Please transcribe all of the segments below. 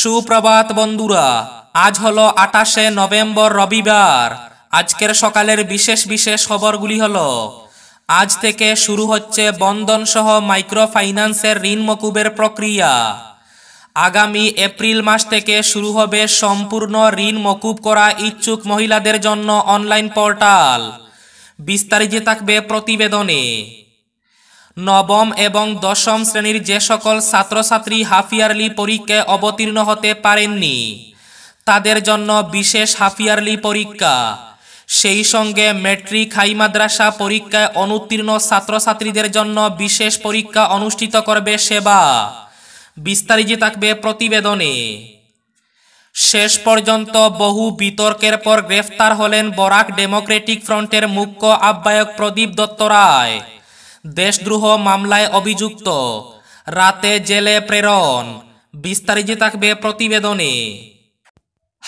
সুপ্রভাত বন্ধুরা আজ হলো আটাশে নভেম্বর রবিবার আজকের সকালের বিশেষ বিশেষ খবরগুলি হল আজ থেকে শুরু হচ্ছে বন্ধন সহ মাইক্রো ফাইন্যান্সের ঋণ মকুবের প্রক্রিয়া আগামী এপ্রিল মাস থেকে শুরু হবে সম্পূর্ণ ঋণ মকুব করা ইচ্ছুক মহিলাদের জন্য অনলাইন পোর্টাল বিস্তারিত থাকবে প্রতিবেদনে নবম এবং দশম শ্রেণীর যে সকল ছাত্রছাত্রী হাফিয়ারলি পরীক্ষায় অবতীর্ণ হতে পারেননি তাদের জন্য বিশেষ হাফিয়ারলি পরীক্ষা সেই সঙ্গে মেট্রিক হাই মাদ্রাসা পরীক্ষায় অনুত্তীর্ণ ছাত্রছাত্রীদের জন্য বিশেষ পরীক্ষা অনুষ্ঠিত করবে সেবা বিস্তারিত থাকবে প্রতিবেদনে শেষ পর্যন্ত বহু বিতর্কের পর গ্রেফতার হলেন বরাক ডেমোক্রেটিক ফ্রন্টের মুখ্য আহ্বায়ক প্রদীপ দত্ত রায় দেশদ্রোহ মামলায় অভিযুক্ত রাতে জেলে প্রেরণ বিস্তারিত থাকবে প্রতিবেদনে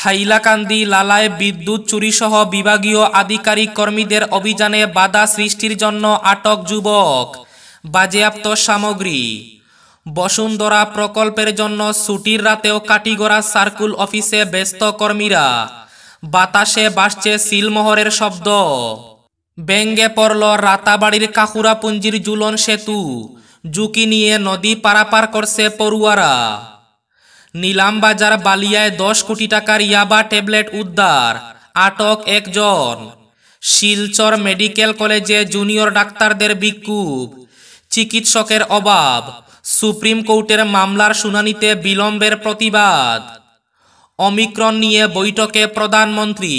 হাইলাকান্দি লালায় বিদ্যুৎ চুরিসহ বিভাগীয় আধিকারিক কর্মীদের অভিযানে বাধা সৃষ্টির জন্য আটক যুবক বাজেয়াপ্ত সামগ্রী বসুন্ধরা প্রকল্পের জন্য ছুটির রাতেও কাটিগড়া সার্কুল অফিসে ব্যস্ত কর্মীরা বাতাসে বাসছে সিলমোহরের শব্দ ব্যঙ্গে পড়ল রাতাবাড়ির কাকুরাপুঞ্জির জুলন সেতু ঝুঁকি নিয়ে নদী পারাপার করছে পড়ুয়ারা নিলামবাজার বালিয়ায় দশ কোটি টাকার ইয়াবা ট্যাবলেট উদ্ধার আটক একজন শিলচর মেডিকেল কলেজে জুনিয়র ডাক্তারদের বিক্ষোভ চিকিৎসকের অভাব সুপ্রিম কোর্টের মামলার শুনানিতে বিলম্বের প্রতিবাদ অমিক্রণ নিয়ে বৈঠকে প্রধানমন্ত্রী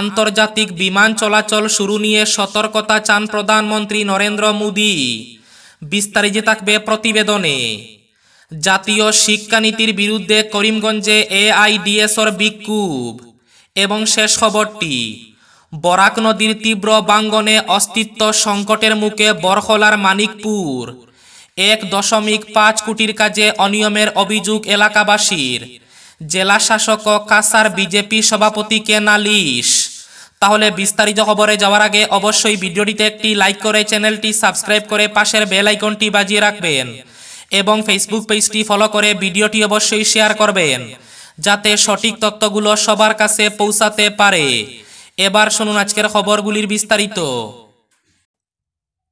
আন্তর্জাতিক বিমান চলাচল শুরু নিয়ে সতর্কতা চান প্রধানমন্ত্রী নরেন্দ্র মোদি বিস্তারিত থাকবে প্রতিবেদনে জাতীয় শিক্ষানীতির বিরুদ্ধে করিমগঞ্জে এআইডিএসর বিক্ষোভ এবং শেষ খবরটি বরাক নদীর তীব্র বাঙ্গনে অস্তিত্ব সংকটের মুখে বরখলার মানিকপুর এক দশমিক পাঁচ কোটির কাজে অনিয়মের অভিযোগ এলাকাবাসীর জেলা শাসক কাসার বিজেপি সভাপতিকে নালিশ তাহলে বিস্তারিত খবরে যাওয়ার আগে অবশ্যই ভিডিওটিতে একটি লাইক করে চ্যানেলটি সাবস্ক্রাইব করে পাশের বেল আইকনটি বাজিয়ে রাখবেন এবং ফেসবুক পেজটি ফলো করে ভিডিওটি অবশ্যই শেয়ার করবেন যাতে সঠিক তথ্যগুলো সবার কাছে পৌঁছাতে পারে এবার শুনুন আজকের খবরগুলির বিস্তারিত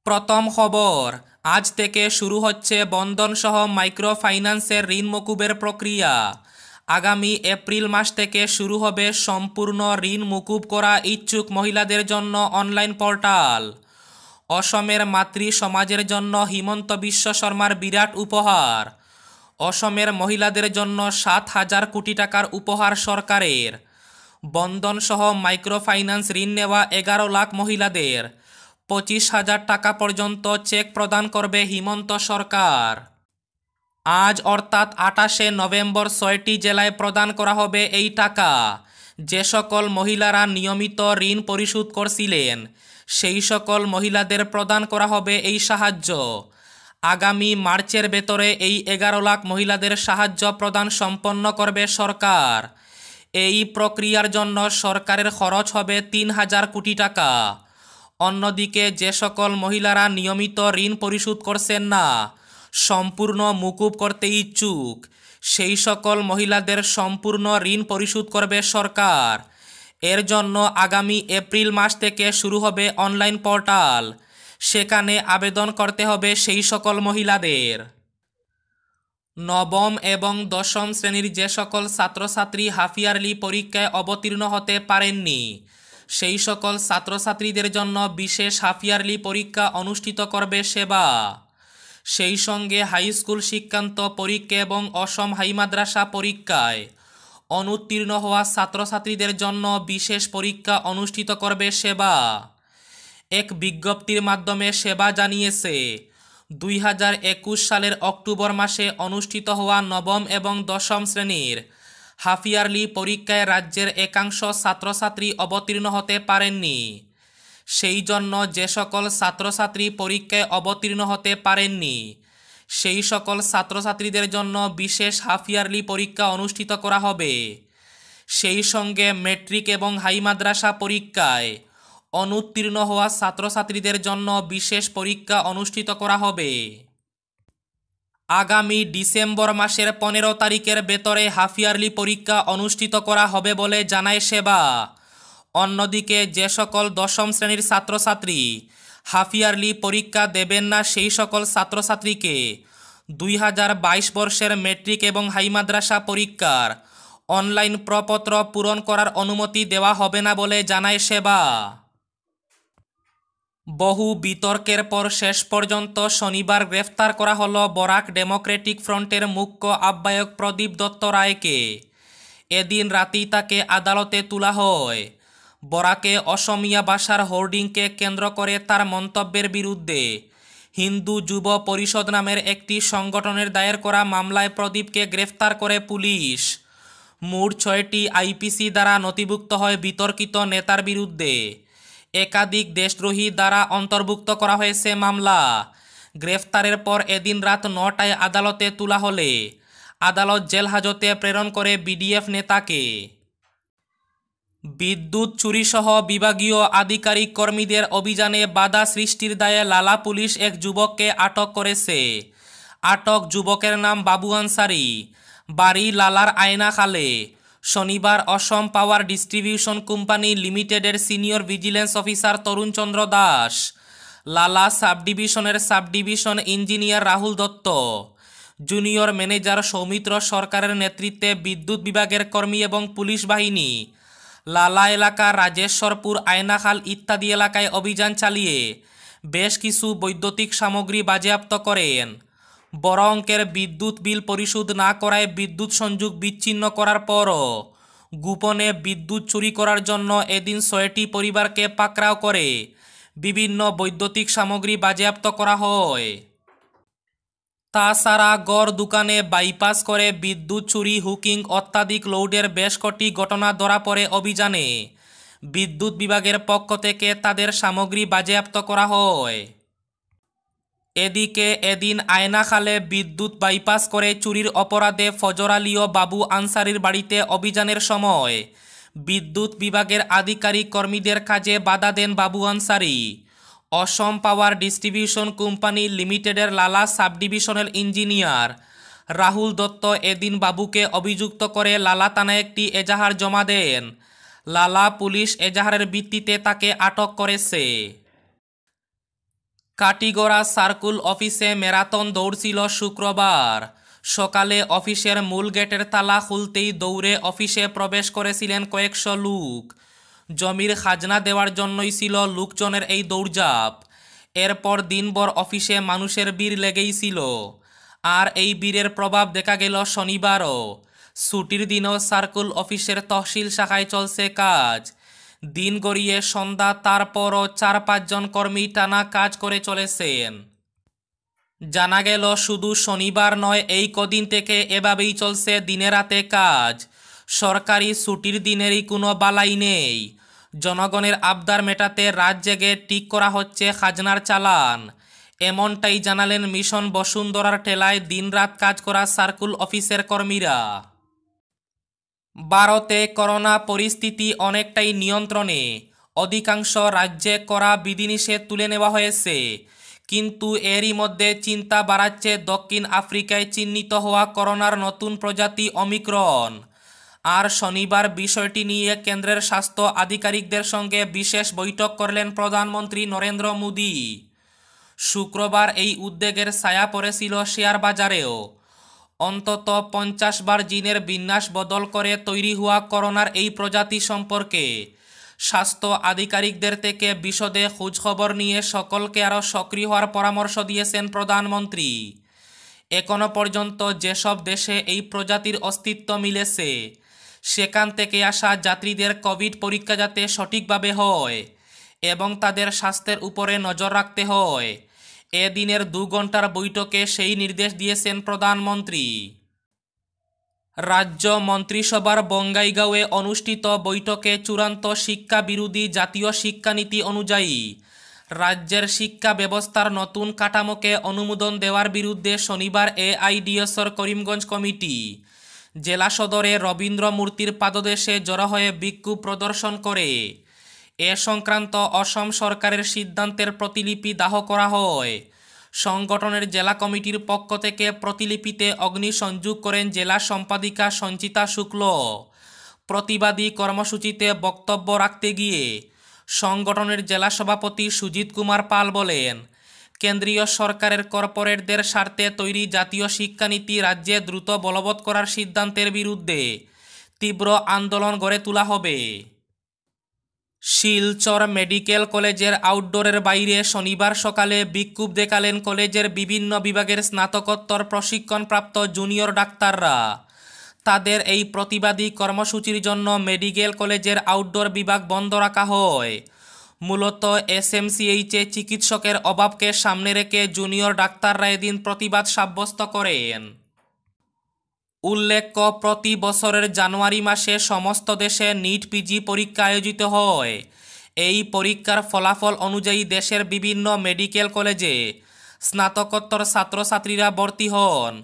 প্রথম খবর আজ থেকে শুরু হচ্ছে বন্ধনসহ মাইক্রো ফাইন্যান্সের ঋণ মকুবের প্রক্রিয়া আগামী এপ্রিল মাস থেকে শুরু হবে সম্পূর্ণ ঋণ মুকুব করা ইচ্ছুক মহিলাদের জন্য অনলাইন পোর্টাল অসমের মাতৃ সমাজের জন্য হিমন্ত বিশ্ব শর্মার বিরাট উপহার অসমের মহিলাদের জন্য সাত হাজার কোটি টাকার উপহার সরকারের বন্ধনসহ মাইক্রোফাইন্যান্স ঋণ নেওয়া এগারো লাখ মহিলাদের পঁচিশ হাজার টাকা পর্যন্ত চেক প্রদান করবে হিমন্ত সরকার আজ অর্থাৎ আটাশে নভেম্বর ছয়টি জেলায় প্রদান করা হবে এই টাকা যে সকল মহিলারা নিয়মিত ঋণ পরিশোধ করছিলেন সেই সকল মহিলাদের প্রদান করা হবে এই সাহায্য আগামী মার্চের ভেতরে এই এগারো লাখ মহিলাদের সাহায্য প্রদান সম্পন্ন করবে সরকার এই প্রক্রিয়ার জন্য সরকারের খরচ হবে তিন হাজার কোটি টাকা অন্যদিকে যে সকল মহিলারা নিয়মিত ঋণ পরিশোধ করছেন না সম্পূর্ণ মুকুব করতে ইচ্ছুক সেই সকল মহিলাদের সম্পূর্ণ ঋণ পরিশোধ করবে সরকার এর জন্য আগামী এপ্রিল মাস থেকে শুরু হবে অনলাইন পোর্টাল সেখানে আবেদন করতে হবে সেই সকল মহিলাদের নবম এবং দশম শ্রেণীর যে সকল ছাত্রছাত্রী হাফিয়ারলি পরীক্ষায় অবতীর্ণ হতে পারেননি সেই সকল ছাত্রছাত্রীদের জন্য বিশেষ হাফিয়ারলি পরীক্ষা অনুষ্ঠিত করবে সেবা সেই সঙ্গে হাই স্কুল শিক্ষান্ত পরীক্ষা এবং অসম হাই মাদ্রাসা পরীক্ষায় অনুত্তীর্ণ হওয়া ছাত্রছাত্রীদের জন্য বিশেষ পরীক্ষা অনুষ্ঠিত করবে সেবা এক বিজ্ঞপ্তির মাধ্যমে সেবা জানিয়েছে দুই হাজার একুশ সালের অক্টোবর মাসে অনুষ্ঠিত হওয়া নবম এবং দশম শ্রেণীর হাফিয়ারলি পরীক্ষায় রাজ্যের একাংশ ছাত্রছাত্রী অবতীর্ণ হতে পারেননি সেই জন্য যে সকল ছাত্রছাত্রী পরীক্ষায় অবতীর্ণ হতে পারেননি সেই সকল ছাত্রছাত্রীদের জন্য বিশেষ হাফ ইয়ারলি পরীক্ষা অনুষ্ঠিত করা হবে সেই সঙ্গে মেট্রিক এবং হাই মাদ্রাসা পরীক্ষায় অনুত্তীর্ণ হওয়া ছাত্রছাত্রীদের জন্য বিশেষ পরীক্ষা অনুষ্ঠিত করা হবে আগামী ডিসেম্বর মাসের পনেরো তারিখের বেতরে হাফ ইয়ারলি পরীক্ষা অনুষ্ঠিত করা হবে বলে জানায় সেবা অন্যদিকে যে সকল দশম শ্রেণীর ছাত্রছাত্রী হাফিয়ারলি পরীক্ষা দেবেন না সেই সকল ছাত্রছাত্রীকে দুই হাজার বাইশ বর্ষের মেট্রিক এবং হাই মাদ্রাসা পরীক্ষার অনলাইন প্রপত্র পূরণ করার অনুমতি দেওয়া হবে না বলে জানায় সেবা বহু বিতর্কের পর শেষ পর্যন্ত শনিবার গ্রেফতার করা হল বরাক ডেমোক্রেটিক ফ্রন্টের মুখ্য আহ্বায়ক প্রদীপ দত্ত রায়কে এদিন রাতেই তাকে আদালতে তোলা হয় বরাকে অসমিয়া ভাষার হোর্ডিংকে কেন্দ্র করে তার মন্তব্যের বিরুদ্ধে হিন্দু যুব পরিষদ নামের একটি সংগঠনের দায়ের করা মামলায় প্রদীপকে গ্রেফতার করে পুলিশ মোট ছয়টি আইপিসি দ্বারা নথিভুক্ত হয় বিতর্কিত নেতার বিরুদ্ধে একাধিক দেশদ্রোহী দ্বারা অন্তর্ভুক্ত করা হয়েছে মামলা গ্রেফতারের পর এদিন রাত নটায় আদালতে তোলা হলে আদালত জেলহাজতে প্রেরণ করে বিডিএফ নেতাকে বিদ্যুৎ চুরিসহ বিভাগীয় আধিকারিক কর্মীদের অভিযানে বাধা সৃষ্টির দায়ে লালা পুলিশ এক যুবককে আটক করেছে আটক যুবকের নাম বাবু আনসারি বাড়ি লালার আয়না খালে শনিবার অসম পাওয়ার ডিস্ট্রিবিউশন কোম্পানি লিমিটেডের senior vigilance officer Tarunchandra Das Lala sub ডিভিশনের sub division engineer Rahul Dutta junior manager Soumitra সরকারের নেতৃত্বে বিদ্যুৎ বিভাগের কর্মী এবং পুলিশ বাহিনী লালা এলাকা রাজেশ্বরপুর আয়নাখাল ইত্যাদি এলাকায় অভিযান চালিয়ে বেশ কিছু বৈদ্যুতিক সামগ্রী বাজেয়াপ্ত করেন বড় অঙ্কের বিদ্যুৎ বিল পরিশোধ না করায় বিদ্যুৎ সংযোগ বিচ্ছিন্ন করার পরও গোপনে বিদ্যুৎ চুরি করার জন্য এদিন ছয়টি পরিবারকে পাকড়াও করে বিভিন্ন বৈদ্যুতিক সামগ্রী বাজেয়াপ্ত করা হয় তাছাড়া গড় দোকানে বাইপাস করে বিদ্যুৎ চুরি হুকিং অত্যাধিক লৌডের বেশ কটি ঘটনা ধরা পড়ে অভিযানে বিদ্যুৎ বিভাগের পক্ষ থেকে তাদের সামগ্রী বাজেয়াপ্ত করা হয় এদিকে এদিন আয়নাখালে বিদ্যুৎ বাইপাস করে চুরির অপরাধে ফজর আলীয় বাবু আনসারির বাড়িতে অভিযানের সময় বিদ্যুৎ বিভাগের আধিকারিক কর্মীদের কাজে বাধা দেন Babu Ansari Assam power distribution company লিমিটেডের লালা সাবডিভিশনাল ইঞ্জিনিয়ার রাহুল দত্ত এদিন বাবুকে অভিযুক্ত করে লালা থানায় একটি এজাহার জমা দেন লালা পুলিশ এজাহারের ভিত্তিতে তাকে আটক করেছে কাটিগড়া সার্কুল অফিসে ম্যারাথন দৌড়ছিল শুক্রবার সকালে অফিসের মূল গেটের তালা খুলতেই দৌড়ে অফিসে প্রবেশ করেছিলেন কয়েকশো লোক জমির খাজনা দেওয়ার জন্যই ছিল লোকজনের এই দৌড়জাপ এরপর দিনভর অফিসে মানুষের বীর লেগেই ছিল আর এই বীরের প্রভাব দেখা গেল শনিবারও ছুটির দিনও সার্কুল অফিসের তহসিল শাখায় চলছে কাজ দিন গড়িয়ে সন্ধ্যা তারপরও চার পাঁচজন কর্মী টানা কাজ করে চলেছেন জানা গেল শুধু শনিবার নয় এই কদিন থেকে এভাবেই চলছে দিনে রাতে কাজ সরকারি ছুটির দিনেরই কোনো বালাই নেই জনগণের আবদার মেটাতে রাত জেগে ঠিক করা হচ্ছে খাজনার চালান এমনটাই জানালেন মিশন বসুন্ধরার ঠেলায় দিনরাত কাজ করা সার্কুল অফিসের কর্মীরা ভারতে করোনা পরিস্থিতি অনেকটাই নিয়ন্ত্রণে অধিকাংশ রাজ্যে করা বিধিনিষেধ তুলে নেওয়া হয়েছে কিন্তু এরই মধ্যে চিন্তা বাড়াচ্ছে দক্ষিণ আফ্রিকায় চিহ্নিত হওয়া করোনার নতুন প্রজাতি অমিক্রণ আর শনিবার বিষয়টি নিয়ে কেন্দ্রের স্বাস্থ্য আধিকারিকদের সঙ্গে বিশেষ বৈঠক করলেন প্রধানমন্ত্রী নরেন্দ্র মোদী শুক্রবার এই উদ্বেগের ছায়া পড়েছিল শেয়ার বাজারেও অন্তত পঞ্চাশ বার জিনের বিন্যাস বদল করে তৈরি হওয়া করোনার এই প্রজাতি সম্পর্কে স্বাস্থ্য আধিকারিকদের থেকে বিশদে খোঁজখবর নিয়ে সকলকে আরও সক্রিয় হওয়ার পরামর্শ দিয়েছেন প্রধানমন্ত্রী এখনও পর্যন্ত যেসব দেশে এই প্রজাতির অস্তিত্ব মিলেছে সেখান থেকে আসা যাত্রীদের কোভিড পরীক্ষা যাতে সঠিকভাবে হয় এবং তাদের স্বাস্থ্যের উপরে নজর রাখতে হয় এ দিনের দু ঘন্টার বৈঠকে সেই নির্দেশ দিয়েছেন প্রধানমন্ত্রী রাজ্য মন্ত্রিসভার বঙ্গাইগাঁওয়ে অনুষ্ঠিত বৈঠকে চূড়ান্ত শিক্ষা বিরোধী জাতীয় শিক্ষানীতি অনুযায়ী রাজ্যের শিক্ষা ব্যবস্থার নতুন কাঠামোকে অনুমোদন দেওয়ার বিরুদ্ধে শনিবার এআইডিএসর করিমগঞ্জ কমিটি জেলা সদরে রবীন্দ্র মূর্তির পাদদেশে জড়ো হয়ে বিক্ষোভ প্রদর্শন করে এ সংক্রান্ত অসম সরকারের সিদ্ধান্তের প্রতিলিপি দাহ করা হয় সংগঠনের জেলা কমিটির পক্ষ থেকে প্রতিলিপিতে অগ্নিসংযোগ করেন জেলা সম্পাদিকা সঞ্চিতা শুক্ল প্রতিবাদী কর্মসূচিতে বক্তব্য রাখতে গিয়ে সংগঠনের জেলা সভাপতি সুজিত কুমার পাল বলেন কেন্দ্রীয় সরকারের কর্পোরেটদের স্বার্থে তৈরি জাতীয় শিক্ষানীতি রাজ্যে দ্রুত বলবৎ করার সিদ্ধান্তের বিরুদ্ধে তীব্র আন্দোলন গড়ে তোলা হবে শিলচর মেডিকেল কলেজের আউটডোরের বাইরে শনিবার সকালে বিক্ষোভ দেখালেন কলেজের বিভিন্ন বিভাগের স্নাতকোত্তর প্রশিক্ষণপ্রাপ্ত জুনিয়র ডাক্তাররা তাদের এই প্রতিবাদী কর্মসূচির জন্য মেডিকেল কলেজের আউটডোর বিভাগ বন্ধ রাখা হয় মূলত এসএমসিএইচে চিকিৎসকের অভাবকে সামনে রেখে জুনিয়র ডাক্তাররা এদিন প্রতিবাদ সাব্যস্ত করেন উল্লেখ্য প্রতি বছরের জানুয়ারি মাসে সমস্ত দেশে নিট পিজি পরীক্ষা আয়োজিত হয় এই পরীক্ষার ফলাফল অনুযায়ী দেশের বিভিন্ন মেডিকেল কলেজে স্নাতকোত্তর ছাত্রছাত্রীরা ভর্তি হন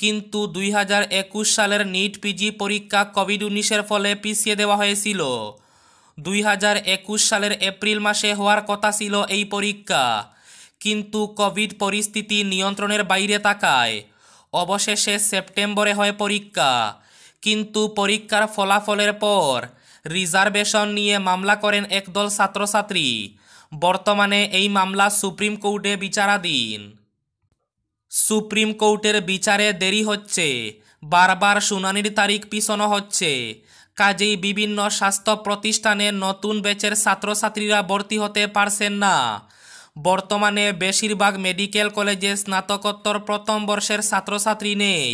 কিন্তু দুই সালের নিট পিজি পরীক্ষা কোভিড উনিশের ফলে পিছিয়ে দেওয়া হয়েছিল দুই সালের এপ্রিল মাসে হওয়ার কথা ছিল এই পরীক্ষা কিন্তু কোভিড পরিস্থিতি নিয়ন্ত্রণের বাইরে তাকায় অবশেষে সেপ্টেম্বরে হয় পরীক্ষা কিন্তু পরীক্ষার ফলাফলের পর রিজার্ভেশন নিয়ে মামলা করেন একদল ছাত্রছাত্রী বর্তমানে এই মামলা সুপ্রিম কোর্টে বিচারাধীন সুপ্রিম কোর্টের বিচারে দেরি হচ্ছে বারবার শুনানির তারিখ পিছনো হচ্ছে কাজেই বিভিন্ন স্বাস্থ্য প্রতিষ্ঠানে নতুন ব্যাচের ছাত্রছাত্রীরা ভর্তি হতে পারছেন না বর্তমানে বেশিরভাগ মেডিকেল কলেজে স্নাতকোত্তর প্রথম বর্ষের ছাত্রছাত্রী নেই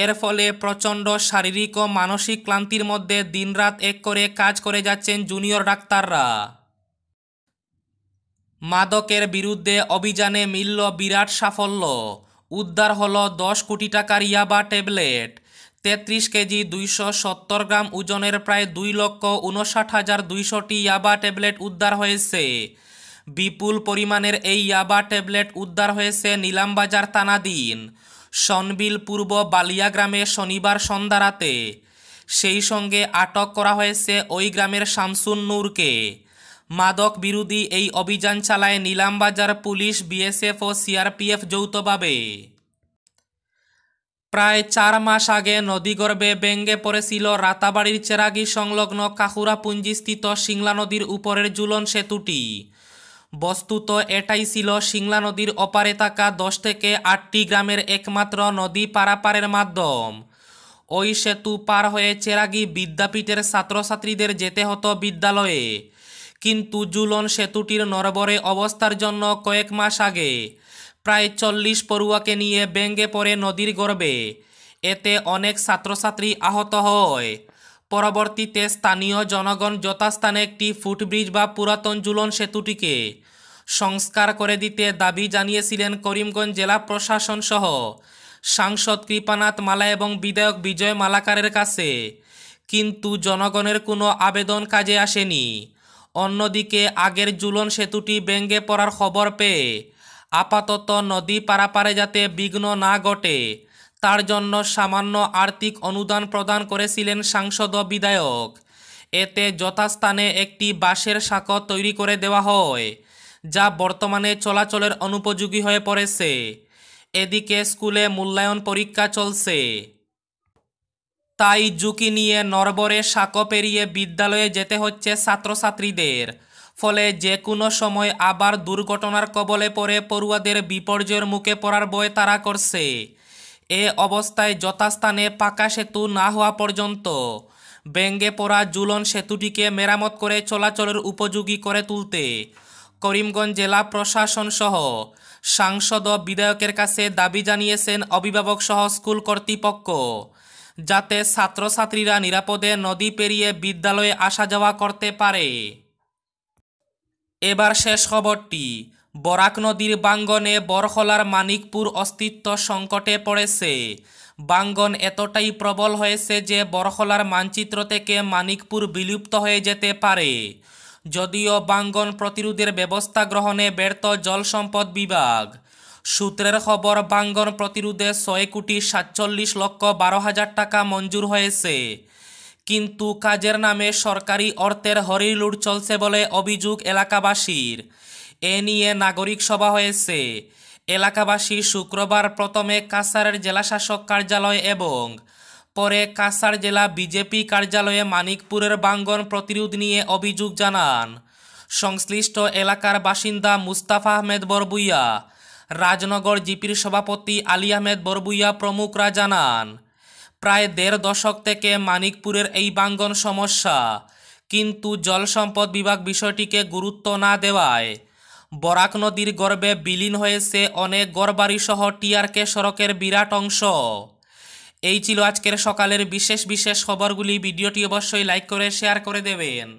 এর ফলে প্রচণ্ড শারীরিক ও মানসিক ক্লান্তির মধ্যে দিনরাত এক করে কাজ করে যাচ্ছেন জুনিয়র ডাক্তাররা মাদকের বিরুদ্ধে অভিযানে মিলল বিরাট সাফল্য উদ্ধার হল দশ কোটি টাকার ইয়াবা ট্যাবলেট তেত্রিশ কেজি দুইশো সত্তর গ্রাম ওজনের প্রায় দুই লক্ষ উনষাট হাজার দুইশোটি ইয়াবা ট্যাবলেট উদ্ধার হয়েছে বিপুল পরিমাণের এই ইয়াবা ট্যাবলেট উদ্ধার হয়েছে নিলামবাজার তানাদিন সনবিল পূর্ব বালিয়া গ্রামে শনিবার সন্ধ্যা রাতে সেই সঙ্গে আটক করা হয়েছে ওই গ্রামের শামসুন নূরকে মাদক বিরোধী এই অভিযান চালায় নিলামবাজার পুলিশ বিএসএফ ও সিআরপিএফ যৌথভাবে প্রায় চার মাস আগে নদীগর্ভে ব্যঙ্গে পড়েছিল রাতাবাড়ির চেরাগি সংলগ্ন কাহুরাপুঞ্জিস্থিত সিংলা নদীর উপরের জুলন সেতুটি বস্তুত এটাই ছিল সিংলা নদীর অপারে থাকা দশ থেকে আটটি গ্রামের একমাত্র নদী পারাপারের মাধ্যম ওই সেতু পার হয়ে চেরাগি বিদ্যাপীঠের ছাত্রছাত্রীদের যেতে হতো বিদ্যালয়ে কিন্তু জুলন সেতুটির নরবরে অবস্থার জন্য কয়েক মাস আগে প্রায় চল্লিশ পড়ুয়াকে নিয়ে ব্যঙ্গে পড়ে নদীর গর্বে এতে অনেক ছাত্রছাত্রী আহত হয় পরবর্তীতে স্থানীয় জনগণ যথাস্থানে একটি ফুটব্রিজ বা পুরাতন জুলন সেতুটিকে সংস্কার করে দিতে দাবি জানিয়েছিলেন করিমগঞ্জ জেলা প্রশাসন সহ সাংসদ কৃপানাথ মালা এবং বিধায়ক বিজয় মালাকারের কাছে কিন্তু জনগণের কোনো আবেদন কাজে আসেনি অন্যদিকে আগের জুলন সেতুটি ব্যঙ্গে পড়ার খবর পেয়ে আপাতত নদী পারাপারে যাতে বিঘ্ন না ঘটে তার জন্য সামান্য আর্থিক অনুদান প্রদান করেছিলেন সাংসদ বিধায়ক এতে যথাস্থানে একটি বাঁশের সাঁকো তৈরি করে দেওয়া হয় যা বর্তমানে চলাচলের অনুপযোগী হয়ে পড়েছে এদিকে স্কুলে মূল্যায়ন পরীক্ষা চলছে তাই ঝুঁকি নিয়ে নরবরে সাঁকো পেরিয়ে বিদ্যালয়ে যেতে হচ্ছে ছাত্রছাত্রীদের ফলে যে কোনো সময় আবার দুর্ঘটনার কবলে পড়ে পড়ুয়াদের বিপর্যয়ের মুখে পড়ার বয় তারা করছে এ অবস্থায় যথাস্থানে পাকা সেতু না হওয়া পর্যন্ত বেঙ্গে পড়া জুলন সেতুটিকে মেরামত করে চলাচলের উপযোগী করে তুলতে করিমগঞ্জ জেলা প্রশাসন সহ সাংসদ ও বিধায়কের কাছে দাবি জানিয়েছেন অভিভাবক সহ স্কুল কর্তৃপক্ষ যাতে ছাত্রছাত্রীরা নিরাপদে নদী পেরিয়ে বিদ্যালয়ে আসা যাওয়া করতে পারে এবার শেষ খবরটি বরাক নদীর বাঙ্গনে বরহলার মানিকপুর অস্তিত্ব সংকটে পড়েছে বাঙ্গন এতটাই প্রবল হয়েছে যে বরখলার মানচিত্র থেকে মানিকপুর বিলুপ্ত হয়ে যেতে পারে যদিও বাঙ্গন প্রতিরোধের ব্যবস্থা গ্রহণে ব্যর্থ জল সম্পদ বিভাগ সূত্রের খবর বাঙ্গন প্রতিরোধে ছয় কোটি সাতচল্লিশ লক্ষ বারো হাজার টাকা মঞ্জুর হয়েছে কিন্তু কাজের নামে সরকারি অর্থের হরিলুট চলছে বলে অভিযোগ এলাকাবাসীর এ নিয়ে নাগরিক সভা হয়েছে এলাকাবাসী শুক্রবার প্রথমে কাসারের জেলাশাসক কার্যালয় এবং পরে কাসার জেলা বিজেপি কার্যালয়ে মানিকপুরের বাঙ্গন প্রতিরোধ নিয়ে অভিযোগ জানান সংশ্লিষ্ট এলাকার বাসিন্দা মুস্তাফা আহমেদ বরবুইয়া রাজনগর জিপির সভাপতি আলী আহমেদ বরবুইয়া প্রমুখরা জানান প্রায় দেড় দশক থেকে মানিকপুরের এই বাঙ্গন সমস্যা কিন্তু জল সম্পদ বিভাগ বিষয়টিকে গুরুত্ব না দেওয়ায় বরাক নদীর গর্বে বিলীন হয়েছে অনেক গড়বাড়িসহ টিআরকে সড়কের বিরাট অংশ এই ছিল আজকের সকালের বিশেষ বিশেষ খবরগুলি ভিডিওটি অবশ্যই লাইক করে শেয়ার করে দেবেন